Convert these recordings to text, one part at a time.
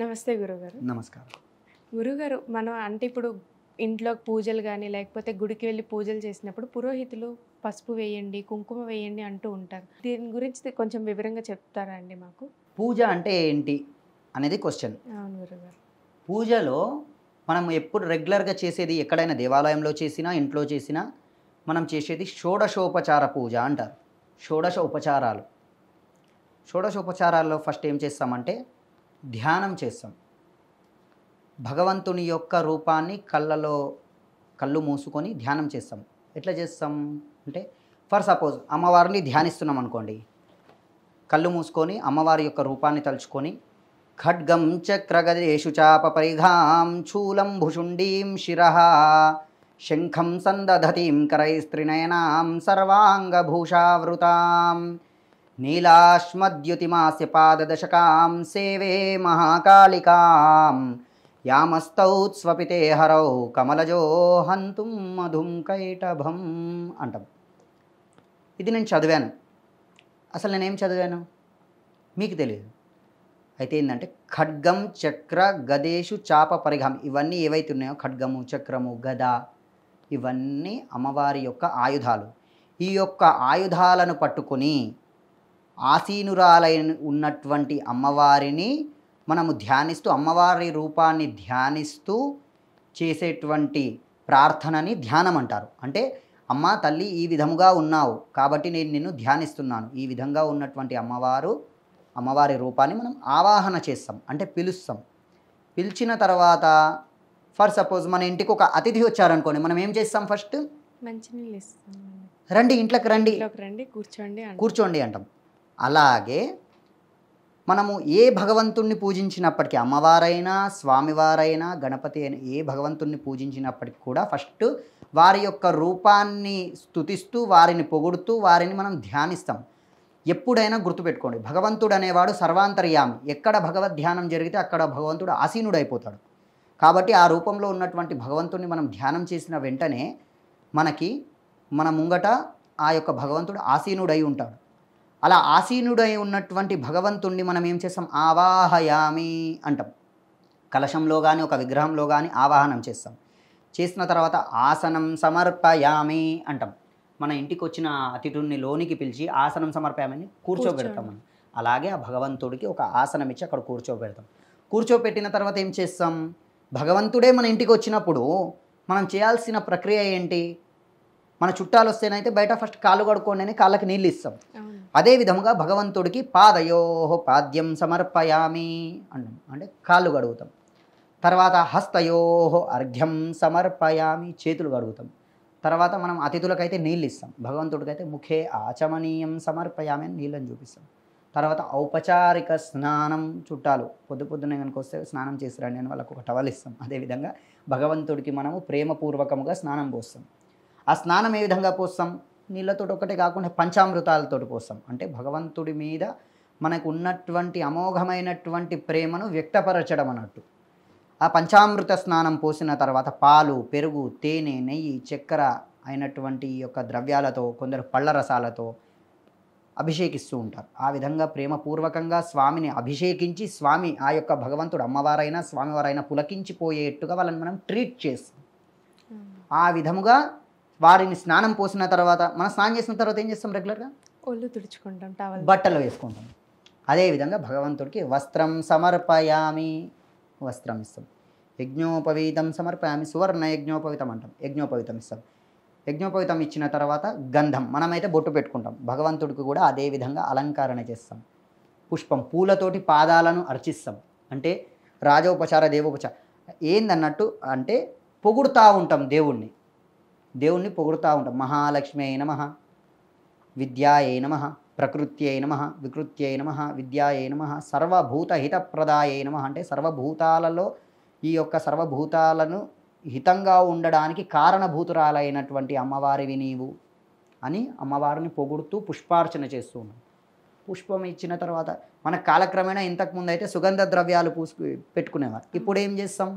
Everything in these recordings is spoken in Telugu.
నమస్తే గురుగారు నమస్కారం గురుగారు మనం అంటే ఇప్పుడు ఇంట్లో పూజలు కానీ లేకపోతే గుడికి వెళ్ళి పూజలు చేసినప్పుడు పురోహితులు పసుపు వేయండి కుంకుమ వేయండి అంటూ ఉంటారు దీని గురించి కొంచెం వివరంగా చెప్తారా అండి మాకు పూజ అంటే ఏంటి అనేది క్వశ్చన్ అవును గురుగారు పూజలో మనం ఎప్పుడు రెగ్యులర్గా చేసేది ఎక్కడైనా దేవాలయంలో చేసినా ఇంట్లో చేసినా మనం చేసేది షోడశోపచార పూజ అంటారు షోడశ ఉపచారాలు షోడశోపచారాల్లో ఫస్ట్ ఏం చేస్తామంటే ధ్యానం చేస్తాం భగవంతుని యొక్క రూపాన్ని కళ్ళలో కళ్ళు మూసుకొని ధ్యానం చేస్తాం ఎట్లా చేస్తాం అంటే ఫర్ సపోజ్ అమ్మవారిని ధ్యానిస్తున్నాం అనుకోండి కళ్ళు మూసుకొని అమ్మవారి యొక్క రూపాన్ని తలుచుకొని ఖడ్గం చక్రగదేషు చాప పరిఘాం చూలం భుషుండీం శిర శంఖం సందధతీం కరైస్త్రినయనాం సర్వాంగభూషావృతాం నీలాశ్మద్యుతిమాస్య పాదదశకాం సేవే మహాకాళికాం యామస్తౌ స్వపితే హరౌ కమలజో హంతుం మధుం కైటభం అంటాం ఇది నేను చదివాను అసలు నేనేం చదివాను మీకు తెలియదు అయితే ఏంటంటే ఖడ్గం చక్ర గదేషు చాప పరిఘం ఇవన్నీ ఏవైతే ఉన్నాయో ఖడ్గము చక్రము గద ఇవన్నీ అమ్మవారి యొక్క ఆయుధాలు ఈ యొక్క ఆయుధాలను పట్టుకొని ఆసీనురాలైన ఉన్నటువంటి అమ్మవారిని మనము ధ్యానిస్తూ అమ్మవారి రూపాన్ని ధ్యానిస్తూ చేసేటువంటి ప్రార్థనని ధ్యానం అంటారు అంటే అమ్మ తల్లి ఈ విధముగా ఉన్నావు కాబట్టి నేను నిన్ను ధ్యానిస్తున్నాను ఈ విధంగా ఉన్నటువంటి అమ్మవారు అమ్మవారి రూపాన్ని మనం ఆవాహన చేస్తాం అంటే పిలుస్తాం పిలిచిన తర్వాత ఫర్ సపోజ్ మన ఇంటికి ఒక అతిథి వచ్చారనుకోండి మనం ఏం చేస్తాం ఫస్ట్ రండి ఇంట్లోకి రండి రండి కూర్చోండి కూర్చోండి అంటాం అలాగే మనము ఏ భగవంతుణ్ణి పూజించినప్పటికీ అమ్మవారైనా స్వామివారైనా గణపతి అయినా ఏ భగవంతుణ్ణి పూజించినప్పటికీ కూడా ఫస్ట్ వారి యొక్క రూపాన్ని స్థుతిస్తూ వారిని పొగుడుతూ వారిని మనం ధ్యానిస్తాం ఎప్పుడైనా గుర్తుపెట్టుకోండి భగవంతుడు అనేవాడు సర్వాంతర్యామి ఎక్కడ భగవద్ ధ్యానం జరిగితే అక్కడ భగవంతుడు ఆసీనుడైపోతాడు కాబట్టి ఆ రూపంలో ఉన్నటువంటి భగవంతుడిని మనం ధ్యానం చేసిన వెంటనే మనకి మన ముంగట ఆ యొక్క భగవంతుడు ఆసీనుడై ఉంటాడు అలా ఆసీనుడై ఉన్నటువంటి భగవంతుణ్ణి మనం ఏం చేస్తాం ఆవాహయామి అంటాం కలశంలో కానీ ఒక విగ్రహంలో కానీ ఆవాహనం చేస్తాం చేసిన తర్వాత ఆసనం సమర్పయామి అంటాం మన ఇంటికి వచ్చిన అతిథుడిని లోనికి పిలిచి ఆసనం సమర్పయామని కూర్చోబెడతాం మనం అలాగే ఆ భగవంతుడికి ఒక ఆసనం ఇచ్చి అక్కడ కూర్చోబెడతాం కూర్చోపెట్టిన తర్వాత ఏం చేస్తాం భగవంతుడే మన ఇంటికి వచ్చినప్పుడు మనం చేయాల్సిన ప్రక్రియ ఏంటి మన చుట్టాలు వస్తేనైతే బయట ఫస్ట్ కాళ్ళు కడుక్కోండి అని కాళ్ళకి నీళ్ళు ఇస్తాం అదే విధముగా భగవంతుడికి పాదయోహో పాద్యం సమర్పయామి అన్నాం అంటే కాళ్ళు కడుగుతాం తర్వాత హస్తయోహో అర్ఘ్యం సమర్పయామి చేతులు కడుగుతాం తర్వాత మనం అతిథులకైతే నీళ్ళు ఇస్తాం భగవంతుడికైతే ముఖే ఆచమనీయం సమర్పయామి అని నీళ్ళని చూపిస్తాం తర్వాత ఔపచారిక స్నానం చుట్టాలు పొద్దు పొద్దున్నే కనుక వస్తే స్నానం చేసిరండి అని వాళ్ళకు ఒక టవల్ ఇస్తాం అదేవిధంగా భగవంతుడికి మనము ప్రేమపూర్వకముగా స్నానం పోస్తాం ఆ స్నానం ఏ విధంగా పోస్తాం నీళ్ళతో ఒకటే కాకుండా పంచామృతాలతో పోస్తాం అంటే భగవంతుడి మీద మనకు ఉన్నటువంటి అమోఘమైనటువంటి ప్రేమను వ్యక్తపరచడం అన్నట్టు ఆ పంచామృత స్నానం పోసిన తర్వాత పాలు పెరుగు తేనె నెయ్యి చక్కెర అయినటువంటి ఈ యొక్క ద్రవ్యాలతో కొందరు పళ్ళ రసాలతో అభిషేకిస్తూ ఉంటారు ఆ విధంగా ప్రేమపూర్వకంగా స్వామిని అభిషేకించి స్వామి ఆ యొక్క భగవంతుడు అమ్మవారైనా స్వామివారైనా పులకించిపోయేట్టుగా వాళ్ళని మనం ట్రీట్ చేస్తాం ఆ విధముగా వారిని స్నానం పోసిన తర్వాత మనం స్నానం చేసిన తర్వాత ఏం చేస్తాం రెగ్యులర్గా ఒళ్ళు తుడుచుకుంటాం టవల్ బట్టలు వేసుకుంటాం అదేవిధంగా భగవంతుడికి వస్త్రం సమర్పయామి వస్త్రం ఇస్తాం యజ్ఞోపవీతం సమర్పయామి సువర్ణ యజ్ఞోపవితం అంటాం యజ్ఞోపవితం ఇస్తాం యజ్ఞోపవితం ఇచ్చిన తర్వాత గంధం మనమైతే బొట్టు పెట్టుకుంటాం భగవంతుడికి కూడా అదే విధంగా అలంకరణ చేస్తాం పుష్పం పూలతోటి పాదాలను అర్చిస్తాం అంటే రాజోపచార దేవోపచార ఏందన్నట్టు అంటే పొగుడుతూ ఉంటాం దేవుణ్ణి దేవుణ్ణి పొగుడుతూ ఉంటాం మహాలక్ష్మి అయిన మహ విద్యాయ నమ మహ నమ అయిన మహ విద్యాయ నమ సర్వభూతహితప్రదాయ నమ అంటే సర్వభూతాలలో ఈ యొక్క సర్వభూతాలను హితంగా ఉండడానికి కారణభూతురాలైనటువంటి అమ్మవారివి నీవు అని అమ్మవారిని పొగుడుతూ పుష్పార్చన చేస్తూ ఉన్నాం పుష్పం ఇచ్చిన తర్వాత మన కాలక్రమేణా ఇంతకుముందు అయితే సుగంధ ద్రవ్యాలు పూసు పెట్టుకునేవారు ఇప్పుడు ఏం చేస్తాం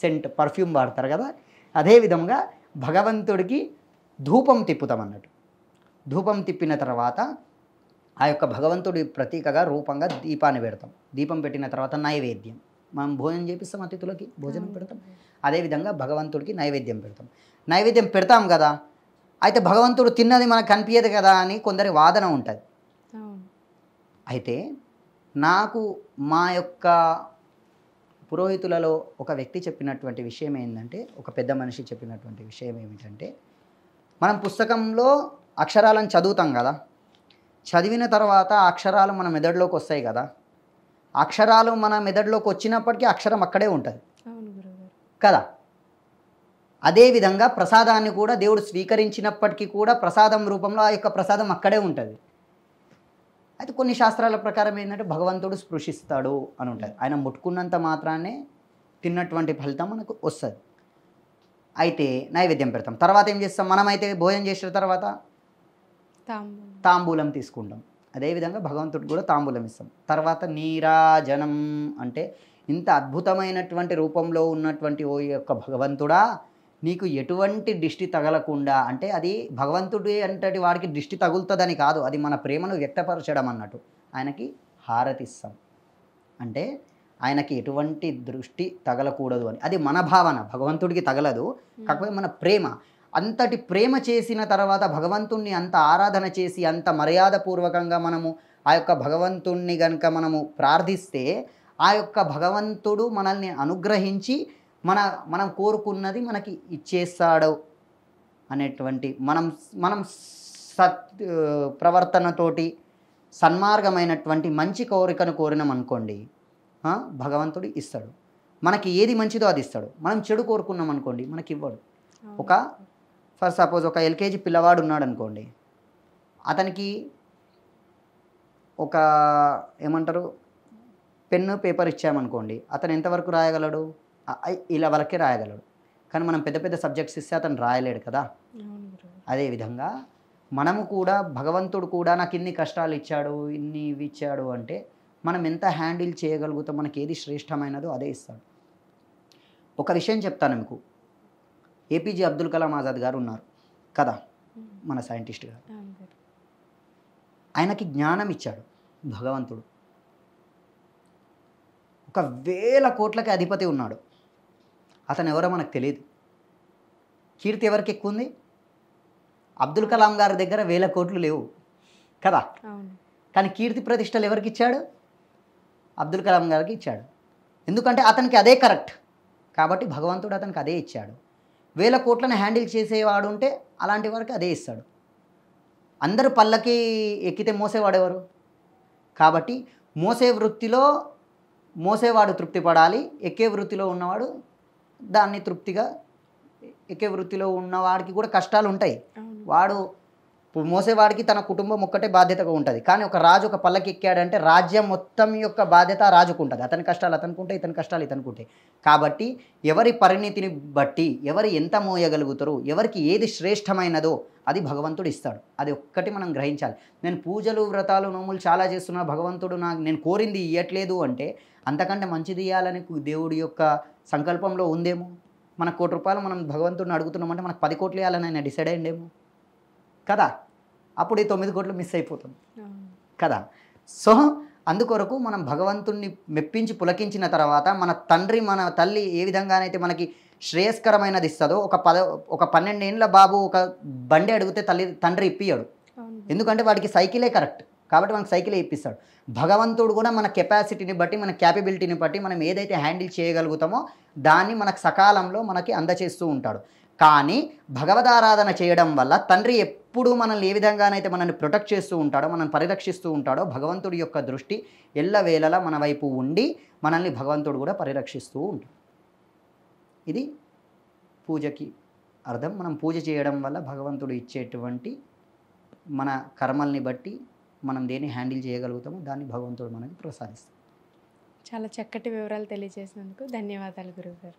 సెంట్ పర్ఫ్యూమ్ వాడతారు కదా అదేవిధంగా భగవంతుడికి ధూపం తిప్పుతాం అన్నట్టు ధూపం తిప్పిన తర్వాత ఆ యొక్క భగవంతుడి ప్రతీకగా రూపంగా దీపాన్ని పెడతాం దీపం పెట్టిన తర్వాత నైవేద్యం మనం భోజనం చేపిస్తాం అతిథులకి భోజనం పెడతాం అదేవిధంగా భగవంతుడికి నైవేద్యం పెడతాం నైవేద్యం పెడతాం కదా అయితే భగవంతుడు తిన్నది మనకు కనిపించదు కదా అని కొందరి వాదన ఉంటుంది అయితే నాకు మా యొక్క పురోహితులలో ఒక వ్యక్తి చెప్పినటువంటి విషయం ఏంటంటే ఒక పెద్ద మనిషి చెప్పినటువంటి విషయం ఏమిటంటే మనం పుస్తకంలో అక్షరాలను చదువుతాం కదా చదివిన తర్వాత అక్షరాలు మన మెదడులోకి వస్తాయి కదా అక్షరాలు మన మెదడులోకి వచ్చినప్పటికీ అక్షరం అక్కడే ఉంటుంది కదా అదేవిధంగా ప్రసాదాన్ని కూడా దేవుడు స్వీకరించినప్పటికీ కూడా ప్రసాదం రూపంలో ఆ యొక్క ప్రసాదం అక్కడే ఉంటుంది అయితే కొన్ని శాస్త్రాల ప్రకారం ఏంటంటే భగవంతుడు స్పృశిస్తాడు అని ఉంటుంది ఆయన ముట్టుకున్నంత మాత్రాన్నే తిన్నటువంటి ఫలితం మనకు వస్తుంది అయితే నైవేద్యం పెడతాం తర్వాత ఏం చేస్తాం మనమైతే భోజనం చేసిన తర్వాత తాంబూలం తీసుకుంటాం అదేవిధంగా భగవంతుడికి కూడా తాంబూలం ఇస్తాం తర్వాత నీరాజనం అంటే ఇంత అద్భుతమైనటువంటి రూపంలో ఉన్నటువంటి ఓ యొక్క భగవంతుడా నీకు ఎటువంటి దిష్టి తగలకుండా అంటే అది భగవంతుడి అంతటి వాడికి దృష్టి తగులుతుందని కాదు అది మన ప్రేమను వ్యక్తపరచడం అన్నట్టు ఆయనకి హారతిస్తాం అంటే ఆయనకి ఎటువంటి దృష్టి తగలకూడదు అని అది మన భావన భగవంతుడికి తగలదు కాకపోతే మన ప్రేమ అంతటి ప్రేమ చేసిన తర్వాత భగవంతుణ్ణి అంత ఆరాధన చేసి అంత మర్యాదపూర్వకంగా మనము ఆ యొక్క భగవంతుణ్ణి గనుక మనము ప్రార్థిస్తే ఆ యొక్క భగవంతుడు మనల్ని అనుగ్రహించి మన మనం కోరుకున్నది మనకి ఇచ్చేస్తాడు అనేటువంటి మనం మనం సత్ ప్రవర్తనతోటి సన్మార్గమైనటువంటి మంచి కోరికను కోరినాం అనుకోండి భగవంతుడు ఇస్తాడు మనకి ఏది మంచిదో అది ఇస్తాడు మనం చెడు కోరుకున్నాం అనుకోండి మనకి ఇవ్వడు ఒక ఫర్ సపోజ్ ఒక ఎల్కేజీ పిల్లవాడు ఉన్నాడు అనుకోండి అతనికి ఒక ఏమంటారు పెన్ను పేపర్ ఇచ్చామనుకోండి అతను ఎంతవరకు రాయగలడు ఇలా వరకే రాయగలడు కానీ మనం పెద్ద పెద్ద సబ్జెక్ట్స్ ఇస్తే అతను రాయలేడు కదా అదేవిధంగా మనము కూడా భగవంతుడు కూడా నాకు ఇన్ని కష్టాలు ఇచ్చాడు ఇన్ని ఇవి ఇచ్చాడు అంటే మనం ఎంత హ్యాండిల్ చేయగలుగుతాం మనకి ఏది శ్రేష్టమైనదో అదే ఇస్తాడు ఒక విషయం చెప్తాను మీకు ఏపీజే అబ్దుల్ కలాం ఆజాద్ గారు ఉన్నారు కదా మన సైంటిస్ట్ గారు ఆయనకి జ్ఞానం ఇచ్చాడు భగవంతుడు ఒక వేల కోట్లకి అధిపతి ఉన్నాడు అతను ఎవరో మనకు తెలియదు కీర్తి ఎవరికి ఎక్కువ ఉంది అబ్దుల్ కలాం గారి దగ్గర వేల కోట్లు లేవు కదా కానీ కీర్తి ప్రతిష్టలు ఎవరికి ఇచ్చాడు అబ్దుల్ కలాం గారికి ఇచ్చాడు ఎందుకంటే అతనికి అదే కరెక్ట్ కాబట్టి భగవంతుడు అతనికి అదే ఇచ్చాడు వేల కోట్లను హ్యాండిల్ చేసేవాడు ఉంటే అలాంటి వారికి అదే ఇస్తాడు అందరూ పళ్ళకి ఎక్కితే మోసేవాడెవరు కాబట్టి మోసే వృత్తిలో మోసేవాడు తృప్తి పడాలి ఎక్కే వృత్తిలో ఉన్నవాడు దాన్ని తృప్తిగా ఎక్కే వృత్తిలో ఉన్నవాడికి కూడా కష్టాలు ఉంటాయి వాడు మోసేవాడికి తన కుటుంబం ఒక్కటే బాధ్యతగా ఉంటుంది కానీ ఒక రాజు ఒక పల్లకి ఎక్కాడంటే రాజ్యం మొత్తం యొక్క బాధ్యత రాజుకు ఉంటుంది అతని కష్టాలు అతనికి ఉంటాయి ఇతని కష్టాలు ఇతనికి ఉంటాయి కాబట్టి ఎవరి పరిణితిని బట్టి ఎవరు ఎంత మోయగలుగుతారు ఎవరికి ఏది శ్రేష్టమైనదో అది భగవంతుడు ఇస్తాడు అది ఒక్కటి మనం గ్రహించాలి నేను పూజలు వ్రతాలు నోములు చాలా చేస్తున్నా భగవంతుడు నాకు నేను కోరింది ఇవ్వట్లేదు అంటే అంతకంటే మంచిది ఇవ్వాలని దేవుడి యొక్క సంకల్పంలో ఉందేమో మన కోటి రూపాయలు మనం భగవంతుడిని అడుగుతున్నామంటే మనకు పది కోట్లు వేయాలని ఆయన డిసైడ్ అయ్యిండేమో కదా అప్పుడు ఈ తొమ్మిది కోట్లు మిస్ అయిపోతుంది కదా సో అందుకొరకు మనం భగవంతుణ్ణి మెప్పించి పులకించిన తర్వాత మన తండ్రి మన తల్లి ఏ విధంగానైతే మనకి శ్రేయస్కరమైనది ఇస్తుందో ఒక పద ఒక పన్నెండేండ్ల బాబు ఒక బండి అడిగితే తల్లి తండ్రి ఇప్పియడు ఎందుకంటే వాడికి సైకిలే కరెక్ట్ కాబట్టి మనకు సైకిల్ ఇప్పిస్తాడు భగవంతుడు కూడా మన కెపాసిటీని బట్టి మన క్యాపబిలిటీని బట్టి మనం ఏదైతే హ్యాండిల్ చేయగలుగుతామో దాన్ని మనకు సకాలంలో మనకి అందచేస్తూ ఉంటాడు కానీ భగవదారాధన చేయడం వల్ల తండ్రి ఎప్పుడు మనల్ని ఏ విధంగానైతే మనల్ని ప్రొటెక్ట్ చేస్తూ ఉంటాడో మనల్ని పరిరక్షిస్తూ ఉంటాడో భగవంతుడి యొక్క దృష్టి ఎల్లవేళలా మన వైపు ఉండి మనల్ని భగవంతుడు కూడా పరిరక్షిస్తూ ఉంటాడు ఇది పూజకి అర్థం మనం పూజ చేయడం వల్ల భగవంతుడు ఇచ్చేటువంటి మన కర్మల్ని బట్టి మనం దేన్ని హ్యాండిల్ చేయగలుగుతామో దాన్ని భగవంతుడు మనకి ప్రసాదిస్తాడు చాలా చక్కటి వివరాలు తెలియజేసినందుకు ధన్యవాదాలు గారు